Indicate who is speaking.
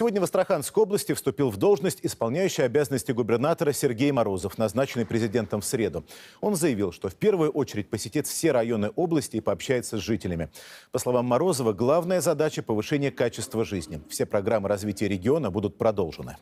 Speaker 1: Сегодня в Астраханской области вступил в должность исполняющий обязанности губернатора Сергей Морозов, назначенный президентом в среду. Он заявил, что в первую очередь посетит все районы области и пообщается с жителями. По словам Морозова, главная задача – повышение качества жизни. Все программы развития региона будут продолжены.